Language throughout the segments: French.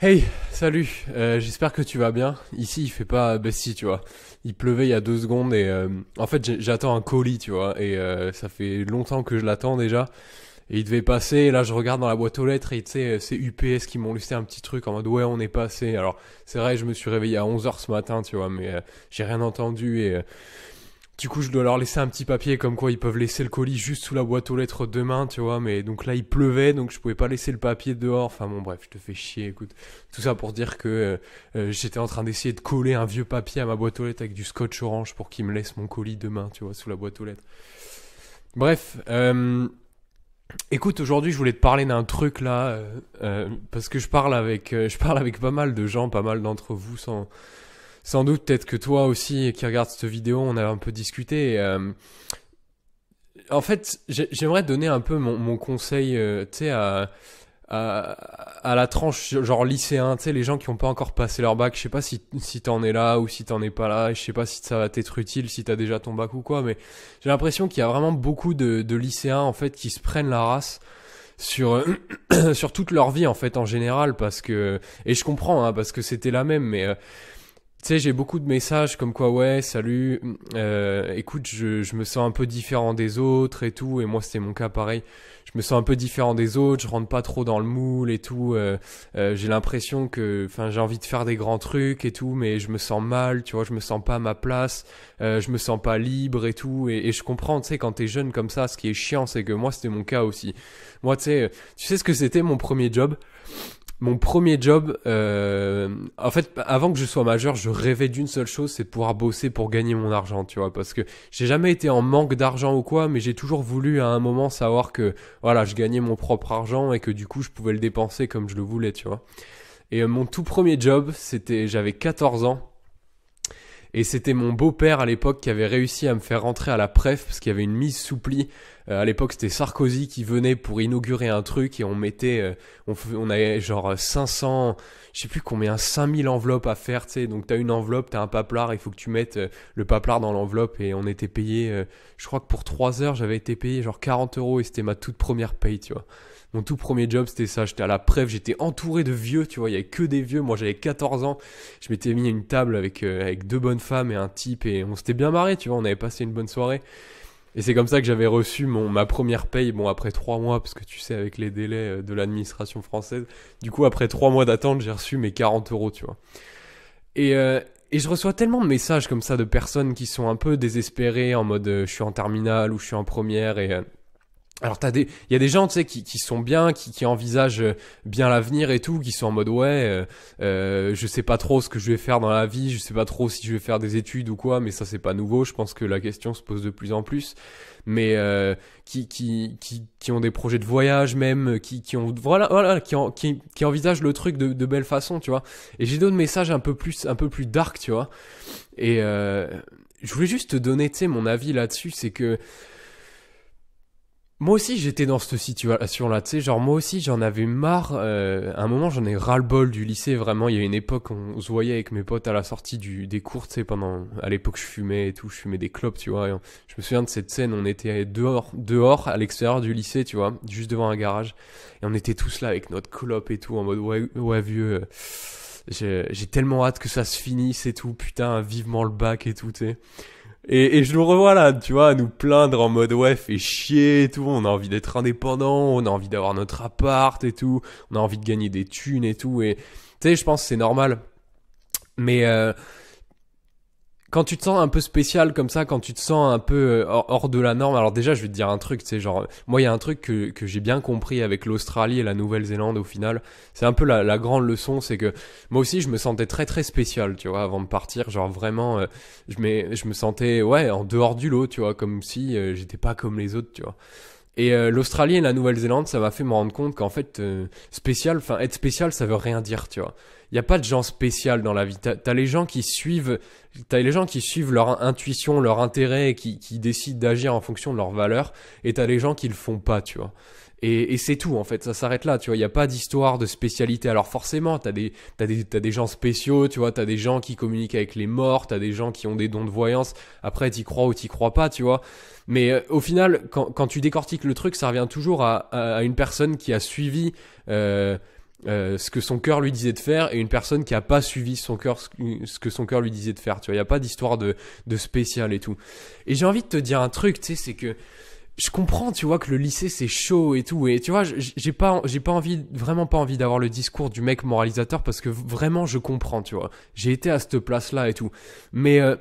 Hey, salut, euh, j'espère que tu vas bien. Ici, il fait pas... besti tu vois, il pleuvait il y a deux secondes et... Euh, en fait, j'attends un colis, tu vois, et euh, ça fait longtemps que je l'attends déjà. Et il devait passer, et là, je regarde dans la boîte aux lettres et tu sais, euh, c'est UPS qui m'ont laissé un petit truc en mode « Ouais, on est passé ». Alors, c'est vrai, je me suis réveillé à 11h ce matin, tu vois, mais j'ai rien entendu et... Du coup, je dois leur laisser un petit papier comme quoi ils peuvent laisser le colis juste sous la boîte aux lettres demain, tu vois. Mais donc là, il pleuvait, donc je pouvais pas laisser le papier dehors. Enfin bon, bref, je te fais chier, écoute. Tout ça pour dire que euh, euh, j'étais en train d'essayer de coller un vieux papier à ma boîte aux lettres avec du scotch orange pour qu'ils me laissent mon colis demain, tu vois, sous la boîte aux lettres. Bref, euh, écoute, aujourd'hui, je voulais te parler d'un truc là, euh, parce que je parle avec, je parle avec pas mal de gens, pas mal d'entre vous, sans sans doute peut-être que toi aussi qui regardes cette vidéo, on a un peu discuté. Euh, en fait, j'aimerais donner un peu mon, conseil, euh, tu sais, à, la tranche genre lycéen, tu sais, les gens qui n'ont pas encore passé leur bac. Je sais pas si, si en es là ou si t'en es pas là. Je sais pas si ça va t'être utile, si as déjà ton bac ou quoi. Mais j'ai l'impression qu'il y a vraiment beaucoup de, lycéens en fait qui se prennent la race sur sur toute leur vie en fait en général parce que et je comprends hein, parce que c'était la même mais euh, tu sais, j'ai beaucoup de messages comme quoi, ouais, salut, mm, euh, écoute, je, je, me sens un peu différent des autres et tout, et moi c'était mon cas pareil, je me sens un peu différent des autres, je rentre pas trop dans le moule et tout, euh, euh, j'ai l'impression que, enfin, j'ai envie de faire des grands trucs et tout, mais je me sens mal, tu vois, je me sens pas à ma place, je me sens pas libre et tout, et, et je comprends, tu sais, quand t'es jeune comme ça, ce qui est chiant, c'est que moi c'était mon cas aussi. Moi, tu sais, tu sais ce que c'était mon premier job mon premier job, euh, en fait, avant que je sois majeur, je rêvais d'une seule chose, c'est de pouvoir bosser pour gagner mon argent, tu vois, parce que j'ai jamais été en manque d'argent ou quoi, mais j'ai toujours voulu à un moment savoir que, voilà, je gagnais mon propre argent et que du coup, je pouvais le dépenser comme je le voulais, tu vois. Et euh, mon tout premier job, c'était, j'avais 14 ans, et c'était mon beau-père à l'époque qui avait réussi à me faire rentrer à la préf parce qu'il y avait une mise souplie. Euh, à l'époque, c'était Sarkozy qui venait pour inaugurer un truc et on mettait, euh, on, avait genre 500, je sais plus combien, 5000 enveloppes à faire, tu sais. Donc t'as une enveloppe, t'as un paplard, il faut que tu mettes euh, le paplard dans l'enveloppe et on était payé, je crois que pour 3 heures, j'avais été payé genre 40 euros et c'était ma toute première paye, tu vois. Mon tout premier job, c'était ça. J'étais à la préf, j'étais entouré de vieux, tu vois. Il y avait que des vieux. Moi, j'avais 14 ans. Je m'étais mis à une table avec, euh, avec deux bonnes femmes et un type et on s'était bien marré, tu vois. On avait passé une bonne soirée. Et c'est comme ça que j'avais reçu mon, ma première paye, bon, après trois mois, parce que tu sais, avec les délais euh, de l'administration française, du coup, après trois mois d'attente, j'ai reçu mes 40 euros, tu vois. Et, euh, et je reçois tellement de messages comme ça de personnes qui sont un peu désespérées, en mode je suis en terminale ou je suis en première, et, alors t'as des, il y a des gens tu sais qui, qui sont bien, qui, qui envisagent euh, bien l'avenir et tout, qui sont en mode ouais, euh, euh, je sais pas trop ce que je vais faire dans la vie, je sais pas trop si je vais faire des études ou quoi, mais ça c'est pas nouveau. Je pense que la question se pose de plus en plus, mais euh, qui, qui, qui qui ont des projets de voyage même, qui qui ont voilà voilà qui qui envisagent le truc de, de belle façon, tu vois. Et j'ai d'autres messages un peu plus un peu plus dark, tu vois. Et euh, je voulais juste te donner tu sais mon avis là-dessus, c'est que moi aussi, j'étais dans cette situation-là, tu sais, genre moi aussi, j'en avais marre. Euh, à un moment, j'en ai ras-le-bol du lycée, vraiment. Il y a une époque, on se voyait avec mes potes à la sortie du, des cours, tu sais, pendant. À l'époque, je fumais et tout, je fumais des clopes, tu vois. je me souviens de cette scène, on était dehors, dehors, à l'extérieur du lycée, tu vois, juste devant un garage. Et on était tous là avec notre clope et tout, en mode, ouais, ouais, vieux. Euh, j'ai tellement hâte que ça se finisse et tout, putain, vivement le bac et tout, tu sais. Et, je nous revois là, tu vois, à nous plaindre en mode ouais, fait chier et tout, on a envie d'être indépendant, on a envie d'avoir notre appart et tout, on a envie de gagner des thunes et tout, et tu sais, je pense c'est normal. Mais euh, quand tu te sens un peu spécial comme ça, quand tu te sens un peu euh, hors de la norme, alors déjà je vais te dire un truc, tu sais, genre, moi il y a un truc que, que j'ai bien compris avec l'Australie et la Nouvelle-Zélande au final, c'est un peu la, grande leçon, c'est que moi aussi je me sentais très très spécial, tu vois, avant de partir, genre vraiment, euh, je, je me sentais, ouais, en dehors du lot, tu vois, comme si euh, j'étais pas comme les autres, tu vois. Et euh, l'Australie et la Nouvelle-Zélande, ça m'a fait me rendre compte qu'en fait, euh, spécial, enfin, être spécial, ça veut rien dire, tu vois. Il n'y a pas de gens spéciaux dans la vie. T'as as les gens qui suivent, t'as les gens qui suivent leur intuition, leur intérêt, qui, qui décident d'agir en fonction de leurs valeurs, et t'as les gens qui le font pas, tu vois. Et, c'est tout, en fait, ça s'arrête là, tu vois, il n'y a pas d'histoire de spécialité. Alors forcément, t'as des, as des, des gens spéciaux, tu vois, t'as des gens qui communiquent avec les morts, t'as des gens qui ont des dons de voyance, après t'y crois ou t'y crois pas, tu vois. Mais euh, au final, quand, tu décortiques le truc, ça revient toujours à, une personne qui a suivi... Euh, euh, ce que son cœur lui disait de faire et une personne qui a pas suivi son cœur ce que son cœur lui disait de faire tu vois il y a pas d'histoire de, de spécial et tout et j'ai envie de te dire un truc tu sais c'est que je comprends, tu vois, que le lycée c'est chaud et tout, et tu vois, j'ai pas, j'ai pas envie, vraiment pas envie d'avoir le discours du mec moralisateur parce que vraiment je comprends, tu vois. J'ai été à cette place-là et tout, mais euh,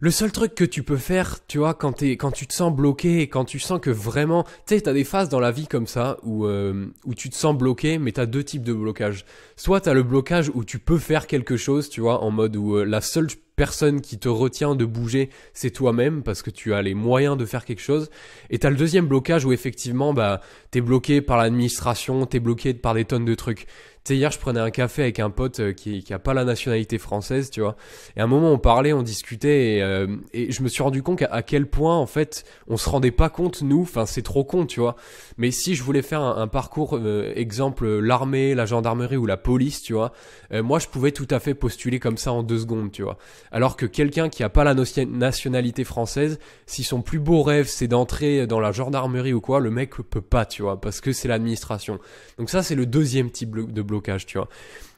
le seul truc que tu peux faire, tu vois, quand t'es, quand tu te sens bloqué quand tu sens que vraiment, tu sais, t'as des phases dans la vie comme ça où euh, où tu te sens bloqué, mais t'as deux types de blocages. Soit t'as le blocage où tu peux faire quelque chose, tu vois, en mode où euh, la seule personne qui te retient de bouger, c'est toi-même parce que tu as les moyens de faire quelque chose. Et t'as le deuxième blocage où effectivement, bah, t'es bloqué par l'administration, t'es bloqué par des tonnes de trucs. hier, je prenais un café avec un pote euh, qui, qui a pas la nationalité française, tu vois. Et à un moment, on parlait, on discutait, et, euh, et je me suis rendu compte à, quel point, en fait, on se rendait pas compte, nous. Enfin, c'est trop con, tu vois. Mais si je voulais faire un, parcours, euh, exemple, l'armée, la gendarmerie ou la police, tu vois, moi, je pouvais tout à fait postuler comme ça en deux secondes, tu vois alors que quelqu'un qui n'a pas la nationalité française, si son plus beau rêve c'est d'entrer dans la gendarmerie ou quoi, le mec peut pas, tu vois, parce que c'est l'administration. Donc ça c'est le deuxième type de blocage, tu vois.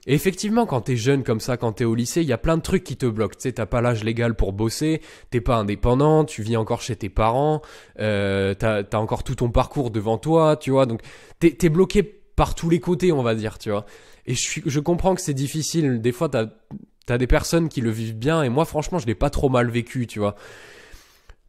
Et effectivement, quand t'es jeune comme ça, quand t'es au lycée, il y a plein de trucs qui te bloquent. Tu sais, t'as pas l'âge légal pour bosser, t'es pas indépendant, tu vis encore chez tes parents, euh, t'as as encore tout ton parcours devant toi, tu vois. Donc t'es bloqué par tous les côtés, on va dire, tu vois. Et je, je comprends que c'est difficile. Des fois, t'as T'as des personnes qui le vivent bien et moi franchement je l'ai pas trop mal vécu, tu vois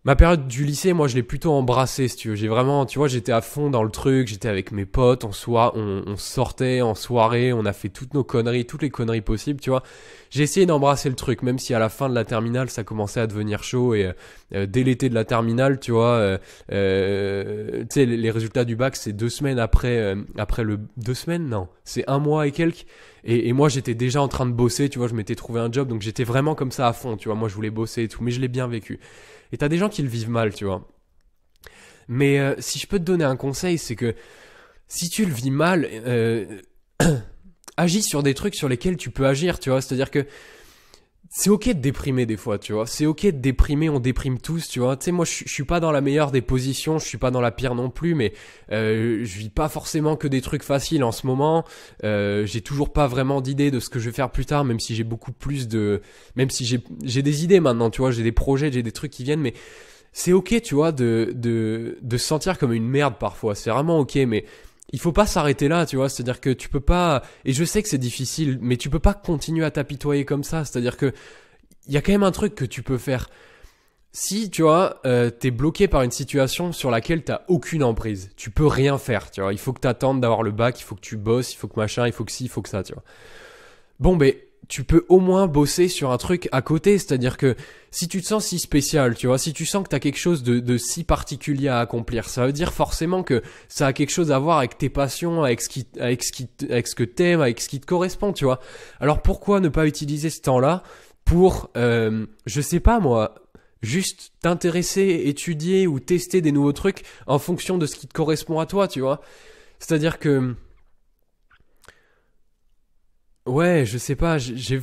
ma période du lycée, moi, je l'ai plutôt embrassée, si tu veux. J'ai vraiment, tu vois, j'étais à fond dans le truc, j'étais avec mes potes, on, soit, on, on, sortait en soirée, on a fait toutes nos conneries, toutes les conneries possibles, tu vois. J'ai essayé d'embrasser le truc, même si à la fin de la terminale, ça commençait à devenir chaud et euh, dès l'été de la terminale, tu vois, euh, euh tu sais, les résultats du bac, c'est deux semaines après, euh, après le. Deux semaines, non, c'est un mois et quelques. Et, et moi, j'étais déjà en train de bosser, tu vois, je m'étais trouvé un job, donc j'étais vraiment comme ça à fond, tu vois. Moi, je voulais bosser et tout, mais je l'ai bien vécu. Et t'as des gens qui le vivent mal, tu vois. Mais euh, si je peux te donner un conseil, c'est que si tu le vis mal, euh, agis sur des trucs sur lesquels tu peux agir, tu vois. C'est-à-dire que c'est ok de déprimer des fois, tu vois. C'est ok de déprimer, on déprime tous, tu vois. Tu sais, moi, je suis pas dans la meilleure des positions, je suis pas dans la pire non plus, mais euh, je vis pas forcément que des trucs faciles en ce moment. Euh, j'ai toujours pas vraiment d'idée de ce que je vais faire plus tard, même si j'ai beaucoup plus de, même si j'ai j'ai des idées maintenant, tu vois. J'ai des projets, j'ai des trucs qui viennent, mais c'est ok, tu vois, de de de sentir comme une merde parfois. C'est vraiment ok, mais il faut pas s'arrêter là, tu vois. C'est-à-dire que tu peux pas. Et je sais que c'est difficile, mais tu peux pas continuer à t'apitoyer comme ça. C'est-à-dire que il y a quand même un truc que tu peux faire. Si tu vois, euh, t'es bloqué par une situation sur laquelle t'as aucune emprise, tu peux rien faire, tu vois. Il faut que t'attendes d'avoir le bac, il faut que tu bosses, il faut que machin, il faut que ci, il faut que ça, tu vois. Bon, ben tu peux au moins bosser sur un truc à côté, c'est-à-dire que si tu te sens si spécial, tu vois, si tu sens que t'as quelque chose de, si particulier à accomplir, ça veut dire forcément que ça a quelque chose à voir avec tes passions, avec ce qui, avec ce qui, avec ce que t'aimes, avec ce qui te correspond, tu vois. Alors pourquoi ne pas utiliser ce temps-là pour, euh, je sais pas moi, juste t'intéresser, étudier ou tester des nouveaux trucs en fonction de ce qui te correspond à toi, tu vois. C'est-à-dire que Ouais, je sais pas, j'ai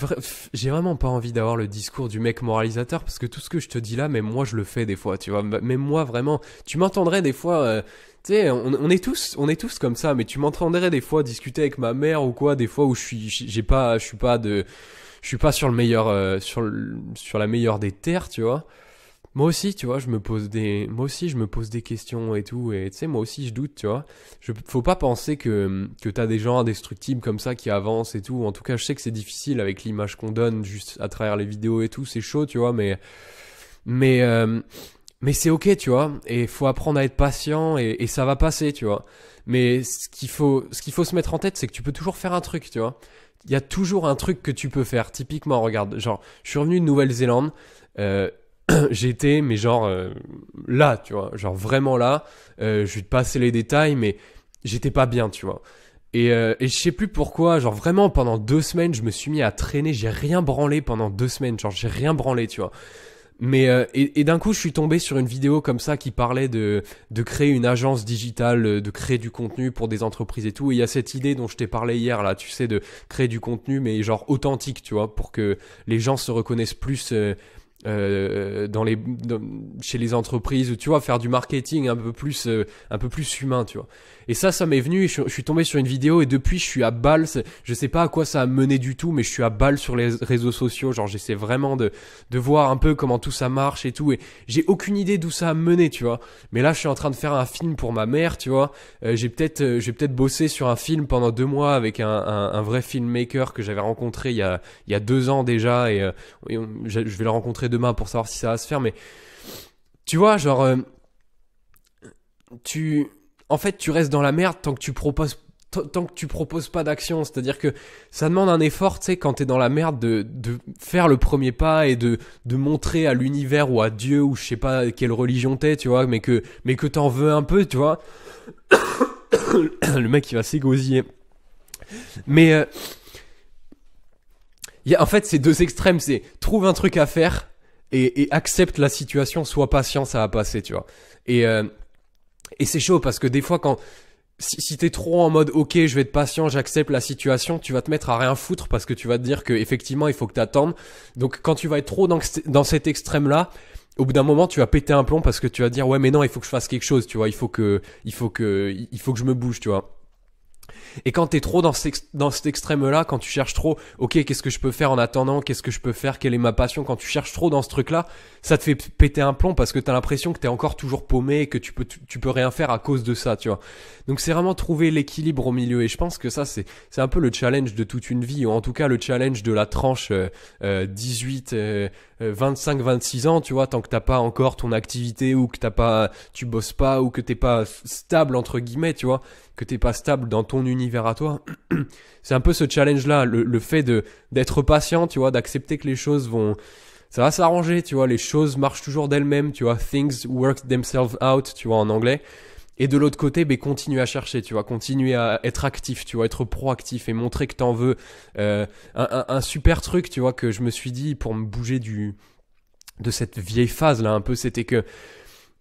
vraiment pas envie d'avoir le discours du mec moralisateur parce que tout ce que je te dis là, même moi je le fais des fois, tu vois. Mais moi vraiment, tu m'entendrais des fois, euh, tu sais, on, est tous, on est tous comme ça, mais tu m'entendrais des fois discuter avec ma mère ou quoi, des fois où je suis, j'ai pas, je suis pas de, je suis pas sur le meilleur, euh, sur, sur la meilleure des terres, tu vois moi aussi, tu vois, je me pose des, moi aussi, je me pose des questions et tout, et tu sais, moi aussi, je doute, tu vois. Je, faut pas penser que que t'as des gens indestructibles comme ça qui avancent et tout. En tout cas, je sais que c'est difficile avec l'image qu'on donne juste à travers les vidéos et tout, c'est chaud, tu vois, mais mais euh, mais c'est ok, tu vois. Et faut apprendre à être patient et, et ça va passer, tu vois. Mais ce qu'il faut, ce qu'il faut se mettre en tête, c'est que tu peux toujours faire un truc, tu vois. Il y a toujours un truc que tu peux faire. Typiquement, regarde, genre, je suis revenu de Nouvelle-Zélande. Euh, j'étais, mais genre euh, là, tu vois, genre vraiment là. Euh, je vais te passer les détails, mais j'étais pas bien, tu vois. Et, euh, et je sais plus pourquoi, genre vraiment pendant deux semaines, je me suis mis à traîner, j'ai rien branlé pendant deux semaines, genre j'ai rien branlé, tu vois. Mais et, d'un coup, je suis tombé sur une vidéo comme ça qui parlait de de créer une agence digitale, de créer du contenu pour des entreprises et tout. Et il y a cette idée dont je t'ai parlé hier là, tu sais, de créer du contenu mais genre authentique, tu vois, pour que les gens se reconnaissent plus euh, dans les chez les entreprises tu vois faire du marketing un peu plus euh, un peu plus humain tu vois et ça ça m'est venu et je, suis tombé sur une vidéo et depuis je suis à balle je sais pas à quoi ça a mené du tout mais je suis à balle sur les réseaux sociaux genre j'essaie vraiment de de voir un peu comment tout ça marche et tout et j'ai aucune idée d'où ça a mené tu vois mais là je suis en train de faire un film pour ma mère tu vois euh, j'ai peut-être j'ai peut-être bossé sur un film pendant deux mois avec un, un, vrai filmmaker que j'avais rencontré il y a il y a deux ans déjà et, je vais le rencontrer de demain pour savoir si ça va se faire, mais tu vois, genre, euh, tu, en fait, tu restes dans la merde tant que tu proposes tant que tu proposes pas d'action, c'est-à-dire que ça demande un effort, tu sais, quand t'es dans la merde, de, de, faire le premier pas et de, de montrer à l'univers ou à Dieu ou je sais pas quelle religion t'es, tu vois, mais que, mais que t'en veux un peu, tu vois. le mec, il va s'égosiller. Mais, il euh, y en fait, ces deux extrêmes, c'est trouve un truc à faire et, accepte la situation, sois patient, ça va passer, tu vois. Et, euh, et c'est chaud parce que des fois, quand si, tu t'es trop en mode ok, je vais être patient, j'accepte la situation, tu vas te mettre à rien foutre parce que tu vas te dire que effectivement, il faut que attendes. Donc quand tu vas être trop dans, dans cet extrême là, au bout d'un moment, tu vas péter un plomb parce que tu vas dire ouais mais non, il faut que je fasse quelque chose, tu vois, il faut que il faut que il faut que je me bouge, tu vois. Et quand t'es trop dans, cet, extrême-là, quand tu cherches trop, ok, qu'est-ce que je peux faire en attendant, qu'est-ce que je peux faire, quelle est ma passion, quand tu cherches trop dans ce truc-là, ça te fait péter un plomb parce que t'as l'impression que t'es encore toujours paumé et que tu peux, tu, peux rien faire à cause de ça, tu vois. Donc c'est vraiment trouver l'équilibre au milieu et je pense que ça, c'est, c'est un peu le challenge de toute une vie, ou en tout cas le challenge de la tranche 18, 25, 26 ans, tu vois, tant que t'as pas encore ton activité ou que t'as pas, tu bosses pas ou que t'es pas stable entre guillemets, tu vois, que t'es pas stable dans ton univers univers toi. C'est un peu ce challenge-là, le, fait de d'être patient, tu vois, d'accepter que les choses vont, ça va s'arranger, tu vois, les choses marchent toujours d'elles-mêmes, tu vois, things work themselves out, tu vois, en anglais. Et de l'autre côté, ben, continuer à chercher, tu vois, continuer à être actif, tu vois, être proactif et montrer que t'en veux. Euh, un, un, super truc, tu vois, que je me suis dit pour me bouger du de cette vieille phase là un peu, c'était que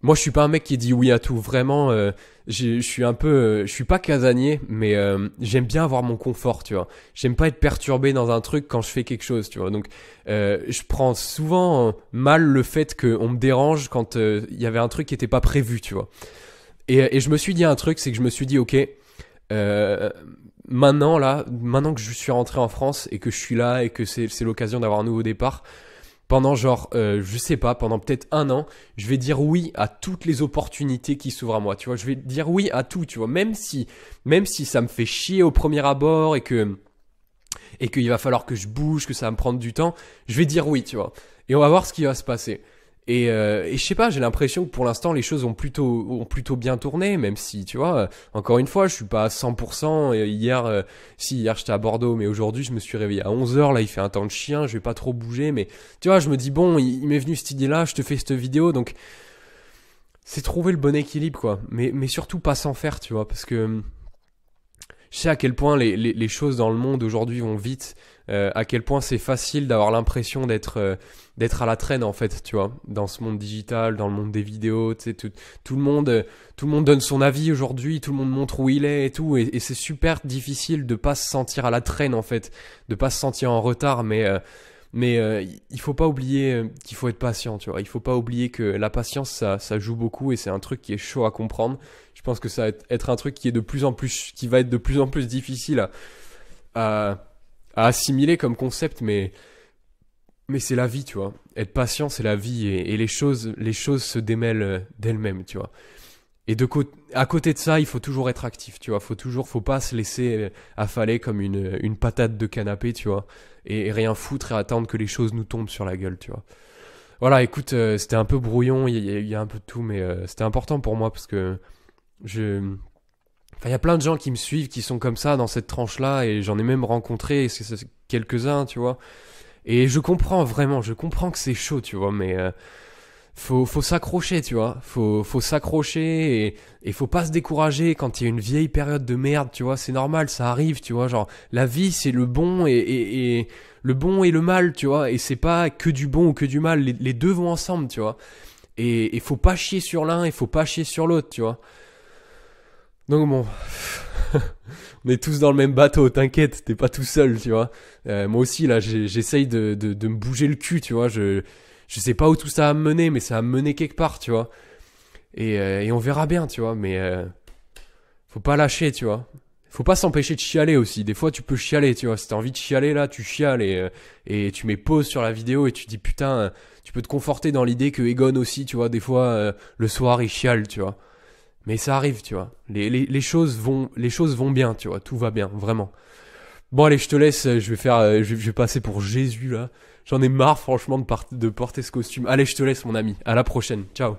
moi, je suis pas un mec qui dit oui à tout. Vraiment, euh, je suis un peu, euh, je suis pas casanier, mais euh, j'aime bien avoir mon confort, tu vois. J'aime pas être perturbé dans un truc quand je fais quelque chose, tu vois. Donc, je prends souvent mal le fait qu'on me dérange quand il y avait un truc qui n'était pas prévu, tu vois. Et, et je me suis dit un truc, c'est que je me suis dit, ok, maintenant là, maintenant que je suis rentré en France et que je suis là et que c'est l'occasion d'avoir un nouveau départ, pendant genre, euh, je sais pas, pendant peut-être un an, je vais dire oui à toutes les opportunités qui s'ouvrent à moi, tu vois. Je vais dire oui à tout, tu vois. Même si, même si ça me fait chier au premier abord et que, et qu'il va falloir que je bouge, que ça va me prendre du temps, je vais dire oui, tu vois. Et on va voir ce qui va se passer. Euh, et, je sais pas, j'ai l'impression que pour l'instant les choses ont plutôt ont plutôt bien tourné, même si tu vois, euh, encore une fois, je suis pas à 100%. hier, euh, si hier j'étais à Bordeaux, mais aujourd'hui je me suis réveillé à 11 h là, il fait un temps de chien, je vais pas trop bouger, mais tu vois, je me dis bon, il, m'est venu cette idée-là, je te fais cette vidéo, donc c'est trouver le bon équilibre quoi, mais mais surtout pas s'en faire, tu vois, parce que je sais à quel point les, les choses dans le monde aujourd'hui vont vite euh, à quel point c'est facile d'avoir l'impression d'être euh, d'être à la traîne en fait, tu vois, dans ce monde digital, dans le monde des vidéos, tu sais, tout, tout le monde tout le monde donne son avis aujourd'hui, tout le monde montre où il est et tout, et, c'est super difficile de pas se sentir à la traîne en fait, de pas se sentir en retard, mais euh, mais il faut pas oublier qu'il faut être patient, tu vois. Il faut pas oublier que la patience, ça, ça joue beaucoup et c'est un truc qui est chaud à comprendre. Je pense que ça va être un truc qui est de plus en plus, qui va être de plus en plus difficile à à assimiler comme concept, mais mais c'est la vie, tu vois. Être patient, c'est la vie et, les choses les choses se démêlent d'elles-mêmes, tu vois. Et de à côté de ça, il faut toujours être actif, tu vois. Faut toujours, faut pas se laisser affaler comme une, patate de canapé, tu vois. Et, rien foutre et attendre que les choses nous tombent sur la gueule, tu vois. Voilà, écoute, euh, c'était un peu brouillon, il y, a un peu de tout, mais euh, c'était important pour moi parce que je Enfin, il y a plein de gens qui me suivent qui sont comme ça dans cette tranche-là, et j'en ai même rencontré quelques-uns, tu vois. Et je comprends vraiment, je comprends que c'est chaud, tu vois, mais euh, faut, faut s'accrocher, tu vois. Faut, faut s'accrocher et, il faut pas se décourager quand il y a une vieille période de merde, tu vois. C'est normal, ça arrive, tu vois. Genre, la vie, c'est le bon et, et, le bon et le mal, tu vois. Et c'est pas que du bon ou que du mal, les, deux vont ensemble, tu vois. Et, et faut pas chier sur l'un et faut pas chier sur l'autre, tu vois. Donc bon, on est tous dans le même bateau, t'inquiète, t'es pas tout seul, tu vois. Euh, moi aussi, là, j'essaye de, me bouger le cul, tu vois. Je, je sais pas où tout ça a mené, mais ça a mené quelque part, tu vois. Et, euh, on verra bien, tu vois, mais euh, faut pas lâcher, tu vois. Faut pas s'empêcher de chialer aussi. Des fois, tu peux chialer, tu vois. Si t'as envie de chialer, là, tu chiales et, et tu mets pause sur la vidéo et tu dis, putain, tu peux te conforter dans l'idée que Egon aussi, tu vois, des fois, le soir, il chiale, tu vois. Mais ça arrive, tu vois. Les, choses vont, les choses vont bien, tu vois. Tout va bien, vraiment. Bon, allez, je te laisse. Je vais faire, euh, je, vais passer pour Jésus, là. J'en ai marre, franchement, de, de porter ce costume. Allez, je te laisse, mon ami. À la prochaine. Ciao.